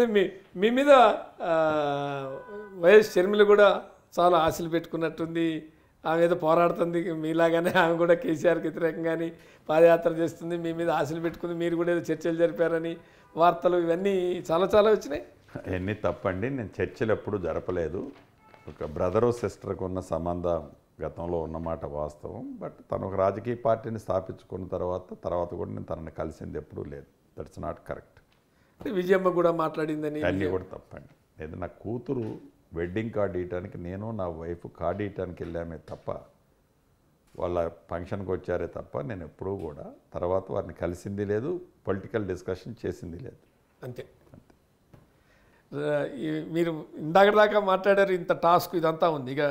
అంటే మీ మీ మీద వైఎస్ షర్మిల కూడా చాలా ఆశలు పెట్టుకున్నట్టుంది ఆమె మీద పోరాడుతుంది మీలాగానే ఆమె కూడా కేసీఆర్కి వ్యతిరేకంగాని పాదయాత్ర చేస్తుంది మీ మీద ఆశలు పెట్టుకుంది మీరు కూడా ఏదో చర్చలు జరిపారని వార్తలు ఇవన్నీ చాలా చాలా వచ్చినాయి అవన్నీ తప్పండి నేను చర్చలు ఎప్పుడు జరపలేదు ఒక బ్రదరు సిస్టర్కు ఉన్న సంబంధం గతంలో ఉన్నమాట వాస్తవం బట్ తను ఒక రాజకీయ పార్టీని స్థాపించుకున్న తర్వాత తర్వాత కూడా నేను తనని కలిసింది ఎప్పుడూ లేదు దట్స్ నాట్ కరెక్ట్ విజయమ్మ కూడా మాట్లాడిందని తల్లి కూడా తప్పండి లేదు నా కూతురు వెడ్డింగ్ కార్డు ఇవ్వడానికి నేను నా వైఫ్ కార్డు ఇవ్వడానికి వెళ్ళామే తప్ప వాళ్ళ ఫంక్షన్కి వచ్చారే తప్ప నేను ఎప్పుడూ కూడా తర్వాత వారిని కలిసింది లేదు పొలిటికల్ డిస్కషన్ చేసింది లేదు అంతే మీరు ఇందాక దాకా మాట్లాడారు ఇంత టాస్క్ ఇదంతా ఉంది ఇక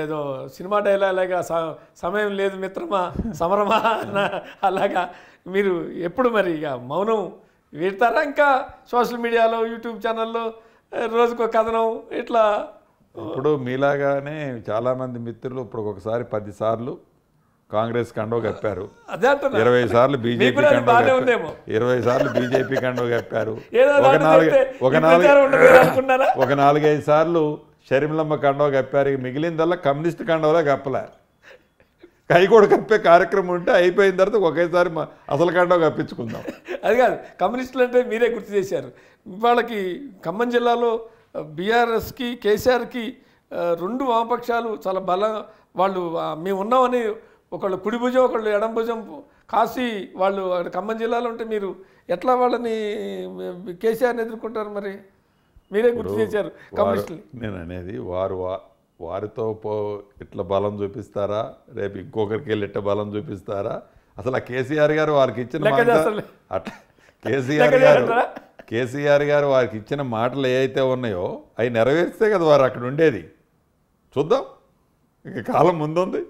ఏదో సినిమా డైలాగా సమయం లేదు మిత్రమా సమరమా అలాగా మీరు ఎప్పుడు మరి ఇక మౌనం వీటి ఇంకా సోషల్ మీడియాలో యూట్యూబ్ ఛానల్లో రోజుకో కథనం ఇట్లా ఇప్పుడు మీలాగానే చాలామంది మిత్రులు ఇప్పుడు ఒకసారి పదిసార్లు కాంగ్రెస్ కండో కప్పారు ఇరవై సార్లు బీజేపీ కండో ఇరవై సార్లు బీజేపీ కండో కప్పారు ఒక నాలుగు ఒక నాలుగు ఒక నాలుగైదు సార్లు షర్మిలమ్మ కండో కప్పారు మిగిలిందల్లా కమ్యూనిస్ట్ కండోలా కప్పలే కైకోడు కప్పే కార్యక్రమం ఉంటే అయిపోయిన తర్వాత ఒకేసారి అసలు కండో కప్పించుకుందాం అది కాదు కమ్యూనిస్టులు అంటే మీరే గుర్తు చేశారు వాళ్ళకి ఖమ్మం జిల్లాలో బీఆర్ఎస్కి కేసీఆర్కి రెండు వామపక్షాలు చాలా బలం వాళ్ళు మేము ఉన్నామని ఒకళ్ళు కుడి భుజం ఒకళ్ళు ఎడం భుజం కాసి వాళ్ళు అక్కడ ఖమ్మం జిల్లాలో ఉంటే మీరు ఎట్లా వాళ్ళని కేసీఆర్ని ఎదుర్కొంటారు మరి మీరే గుర్తు చేశారు కమ్యూనిస్టులు నేను అనేది వారు వారితో పో ఇట్లా బలం చూపిస్తారా రేపు ఇంకొకరికి వెళ్ళి ఇట్లా బలం చూపిస్తారా అసలు ఆ కేసీఆర్ గారు వారికి ఇచ్చిన అట్లా కేసీఆర్ గారు కేసీఆర్ గారు వారికి ఇచ్చిన మాటలు ఏవైతే ఉన్నాయో అవి నెరవేరిస్తే కదా వారు అక్కడ ఉండేది చూద్దాం ఇంక కాలం ముందుంది